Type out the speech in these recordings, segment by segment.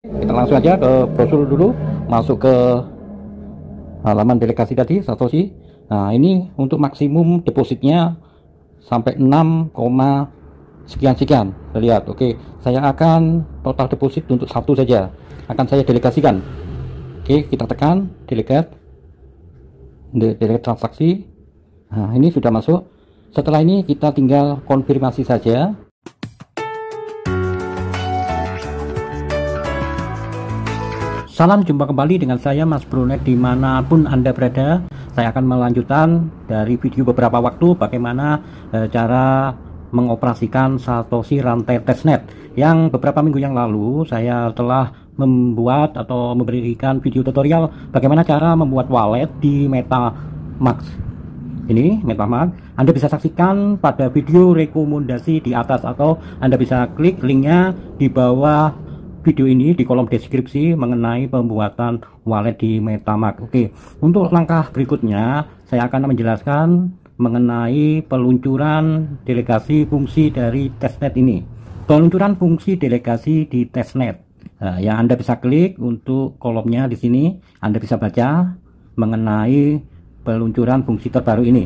Kita langsung aja ke brosur dulu, masuk ke halaman delegasi tadi, Satoshi. Nah, ini untuk maksimum depositnya sampai 6, sekian-sekian. Lihat, oke, saya akan total deposit untuk satu saja. Akan saya delegasikan. Oke, kita tekan delegate, delegate transaksi. Nah, ini sudah masuk. Setelah ini kita tinggal konfirmasi saja. Salam jumpa kembali dengan saya Mas Brunet dimanapun Anda berada Saya akan melanjutkan dari video beberapa waktu bagaimana eh, cara mengoperasikan Satoshi rantai testnet Yang beberapa minggu yang lalu saya telah membuat atau memberikan video tutorial bagaimana cara membuat wallet di Metamax ini MetaMask Anda bisa saksikan pada video rekomendasi di atas atau Anda bisa klik linknya di bawah video ini di kolom deskripsi mengenai pembuatan wallet di MetaMask. Oke, untuk langkah berikutnya saya akan menjelaskan mengenai peluncuran delegasi fungsi dari testnet ini. Peluncuran fungsi delegasi di testnet. Nah, ya Anda bisa klik untuk kolomnya di sini, Anda bisa baca mengenai peluncuran fungsi terbaru ini.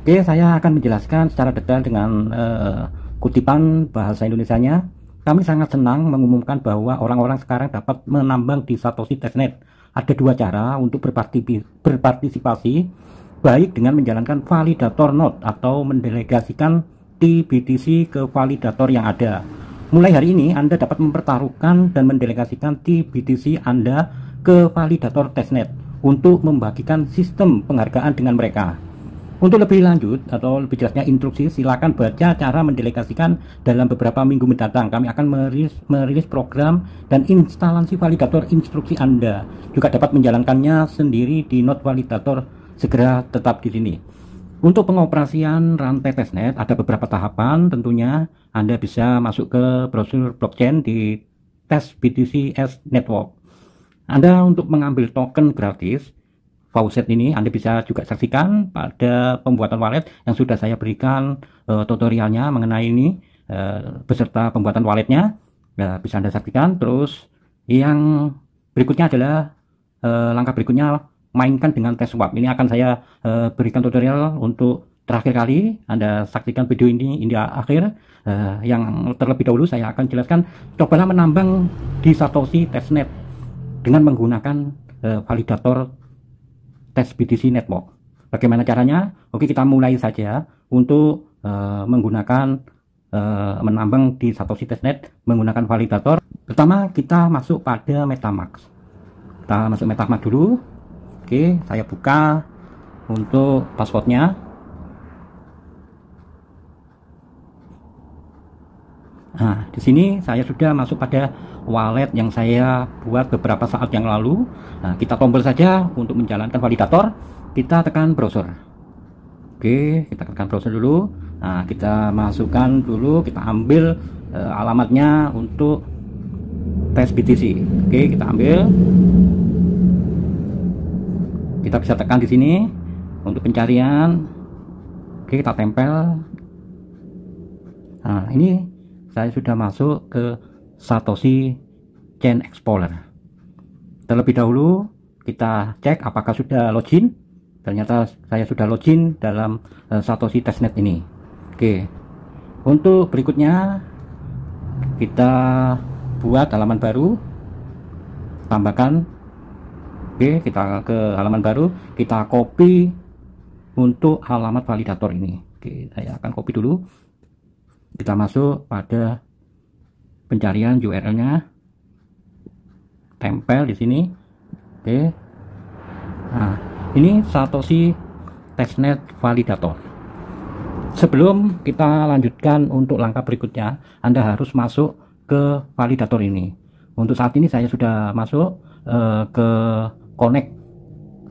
Oke, saya akan menjelaskan secara detail dengan uh, kutipan bahasa Indonesianya. Kami sangat senang mengumumkan bahwa orang-orang sekarang dapat menambang di Satoshi Testnet. Ada dua cara untuk berpartisipasi, baik dengan menjalankan validator node atau mendelegasikan TBTC ke validator yang ada. Mulai hari ini, Anda dapat mempertaruhkan dan mendelegasikan TBTC Anda ke validator testnet untuk membagikan sistem penghargaan dengan mereka. Untuk lebih lanjut atau lebih jelasnya instruksi, silakan baca cara mendelegasikan dalam beberapa minggu mendatang. Kami akan merilis, merilis program dan instalasi validator instruksi Anda. Juga dapat menjalankannya sendiri di not Validator. Segera tetap di sini. Untuk pengoperasian rantai testnet ada beberapa tahapan tentunya Anda bisa masuk ke browser blockchain di test BTC S Network. Anda untuk mengambil token gratis faucet ini Anda bisa juga saksikan pada pembuatan wallet yang sudah saya berikan uh, tutorialnya mengenai ini uh, beserta pembuatan walletnya nah, bisa Anda saksikan terus yang berikutnya adalah uh, langkah berikutnya mainkan dengan tes swap ini akan saya uh, berikan tutorial untuk terakhir kali Anda saksikan video ini ini akhir uh, yang terlebih dahulu saya akan jelaskan cobalah menambang di Satoshi testnet dengan menggunakan uh, validator tes BTC Network. Bagaimana caranya? Oke, kita mulai saja untuk uh, menggunakan uh, menambang di Satoshi Testnet menggunakan validator. Pertama, kita masuk pada MetaMask. Kita masuk MetaMask dulu. Oke, saya buka untuk passwordnya. Nah, di sini saya sudah masuk pada wallet yang saya buat beberapa saat yang lalu. Nah, kita tombol saja untuk menjalankan validator. Kita tekan browser. Oke, kita tekan browser dulu. Nah, kita masukkan dulu, kita ambil uh, alamatnya untuk tes BTC. Oke, kita ambil. Kita bisa tekan di sini untuk pencarian. Oke, kita tempel. Nah, ini saya sudah masuk ke Satoshi Chain Explorer terlebih dahulu kita cek apakah sudah login ternyata saya sudah login dalam eh, Satoshi testnet ini oke untuk berikutnya kita buat halaman baru tambahkan oke kita ke halaman baru kita copy untuk alamat validator ini oke saya akan copy dulu kita masuk pada pencarian URL nya tempel di sini oke nah ini Satoshi testnet validator sebelum kita lanjutkan untuk langkah berikutnya Anda harus masuk ke validator ini untuk saat ini saya sudah masuk uh, ke connect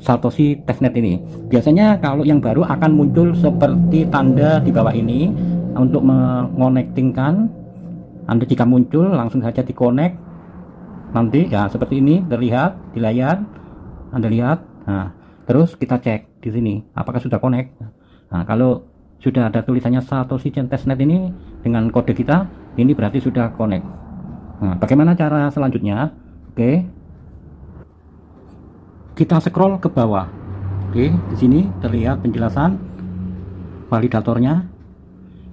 Satoshi testnet ini biasanya kalau yang baru akan muncul seperti tanda di bawah ini untuk mengonektingkan Anda jika muncul langsung saja di connect nanti ya seperti ini terlihat di layar Anda lihat nah terus kita cek di sini apakah sudah connect nah kalau sudah ada tulisannya Satoshi Chain Testnet ini dengan kode kita ini berarti sudah connect nah bagaimana cara selanjutnya oke kita scroll ke bawah oke di sini terlihat penjelasan validatornya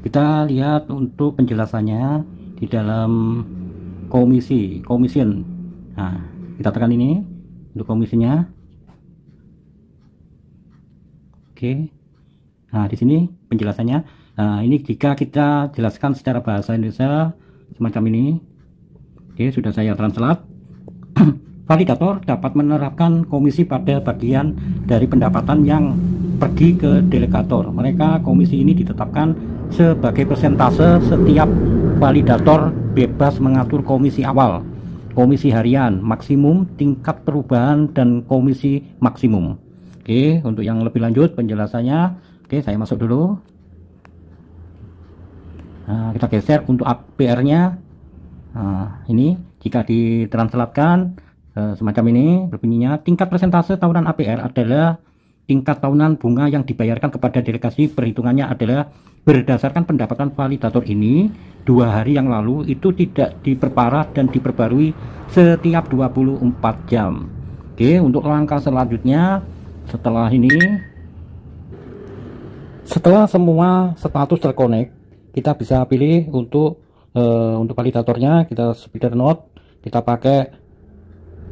kita lihat untuk penjelasannya di dalam komisi komision nah kita tekan ini untuk komisinya oke nah di sini penjelasannya nah ini jika kita jelaskan secara bahasa Indonesia semacam ini oke sudah saya translate validator dapat menerapkan komisi pada bagian dari pendapatan yang pergi ke delegator mereka komisi ini ditetapkan sebagai persentase setiap validator bebas mengatur komisi awal, komisi harian maksimum, tingkat perubahan dan komisi maksimum. Oke, untuk yang lebih lanjut penjelasannya, oke saya masuk dulu. Nah, kita geser untuk APR-nya. Nah, ini jika ditranslatekan eh, semacam ini berbunyinya tingkat persentase tahunan APR adalah tingkat tahunan bunga yang dibayarkan kepada delegasi perhitungannya adalah berdasarkan pendapatan validator ini dua hari yang lalu itu tidak diperparah dan diperbarui setiap 24 jam oke untuk langkah selanjutnya setelah ini setelah semua status terkonek kita bisa pilih untuk uh, untuk validatornya kita speeder note kita pakai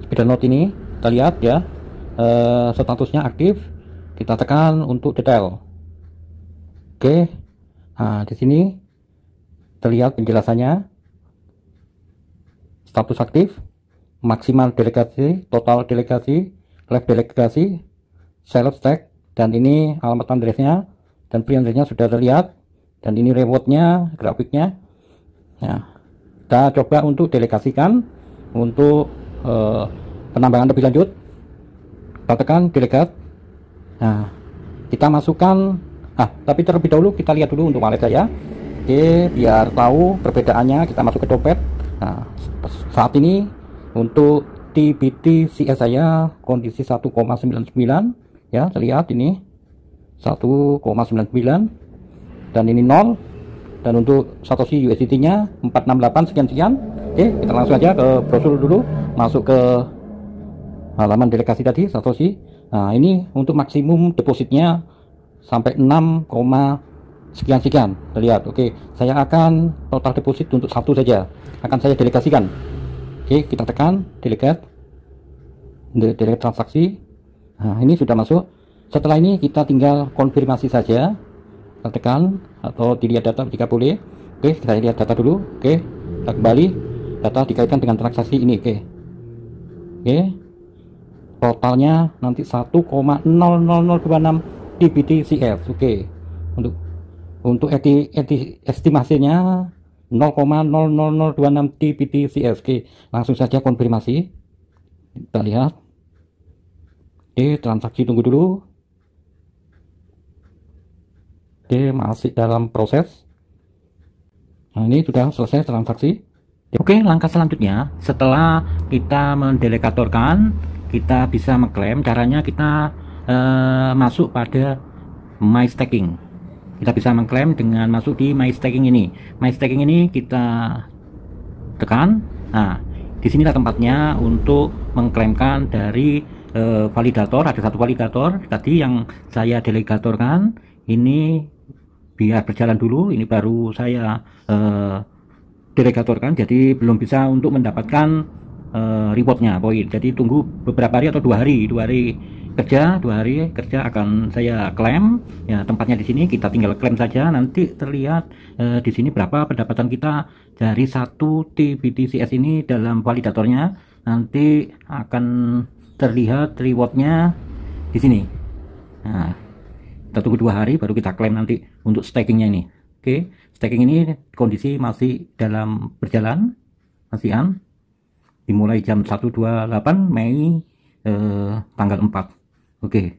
speeder note ini kita lihat ya uh, statusnya aktif kita tekan untuk detail oke nah di sini terlihat penjelasannya status aktif maksimal delegasi total delegasi left delegasi seleb stack dan ini alamat addressnya dan pre sudah terlihat dan ini rewardnya grafiknya nah kita coba untuk delegasikan untuk eh, penambahan lebih lanjut kita tekan delegat nah kita masukkan ah tapi terlebih dahulu kita lihat dulu untuk wallet saya oke biar tahu perbedaannya kita masuk ke dompet nah saat ini untuk TBT CS saya kondisi 1,99 ya terlihat ini 1,99 dan ini 0 dan untuk Satoshi USDT nya 468 sekian-sekian oke kita langsung aja ke brosur dulu masuk ke halaman delegasi tadi Satoshi Nah, ini untuk maksimum depositnya sampai 6, sekian sekian. Terlihat. Oke, saya akan total deposit untuk satu saja. Akan saya delegasikan. Oke, kita tekan delegate delegate transaksi. Nah, ini sudah masuk. Setelah ini kita tinggal konfirmasi saja. Kita tekan atau dilihat data jika boleh. Oke, kita lihat data dulu. Oke, kita kembali data dikaitkan dengan transaksi ini. Oke. Oke, totalnya nanti 1,00026 dpt CF oke okay. untuk untuk eti, eti, estimasinya 0,00026 dpt CF oke okay. langsung saja konfirmasi kita lihat Oke, transaksi tunggu dulu. Oke, masih dalam proses. Nah, ini sudah selesai transaksi. Oke, langkah selanjutnya setelah kita mendelegatorkan kita bisa mengklaim caranya kita uh, masuk pada my staking kita bisa mengklaim dengan masuk di my staking ini my staking ini kita tekan nah di disinilah tempatnya untuk mengklaimkan dari uh, validator ada satu validator tadi yang saya delegatorkan ini biar berjalan dulu ini baru saya uh, delegatorkan jadi belum bisa untuk mendapatkan uh, rewardnya poin jadi tunggu beberapa hari atau dua hari dua hari kerja dua hari kerja akan saya klaim ya tempatnya di sini kita tinggal klaim saja nanti terlihat eh, di sini berapa pendapatan kita dari satu TBTCS ini dalam validatornya nanti akan terlihat rewardnya di sini nah kita tunggu dua hari baru kita klaim nanti untuk stakingnya ini oke staking ini kondisi masih dalam berjalan masih an dimulai jam 128 Mei eh, tanggal 4 oke okay.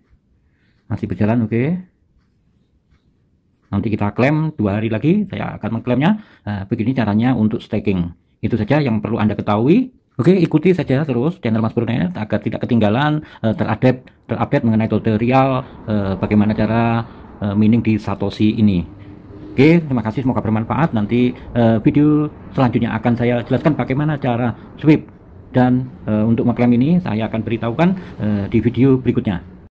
masih berjalan oke okay. nanti kita klaim dua hari lagi saya akan mengklaimnya nah, begini caranya untuk staking itu saja yang perlu anda ketahui Oke, ikuti saja terus channel Mas Burnet agar tidak ketinggalan uh, terupdate terupdate mengenai tutorial uh, eh, bagaimana cara uh, mining di Satoshi ini. Oke, terima kasih semoga bermanfaat. Nanti uh, video selanjutnya akan saya jelaskan bagaimana cara sweep dan uh, untuk mengklaim ini saya akan beritahukan uh, di video berikutnya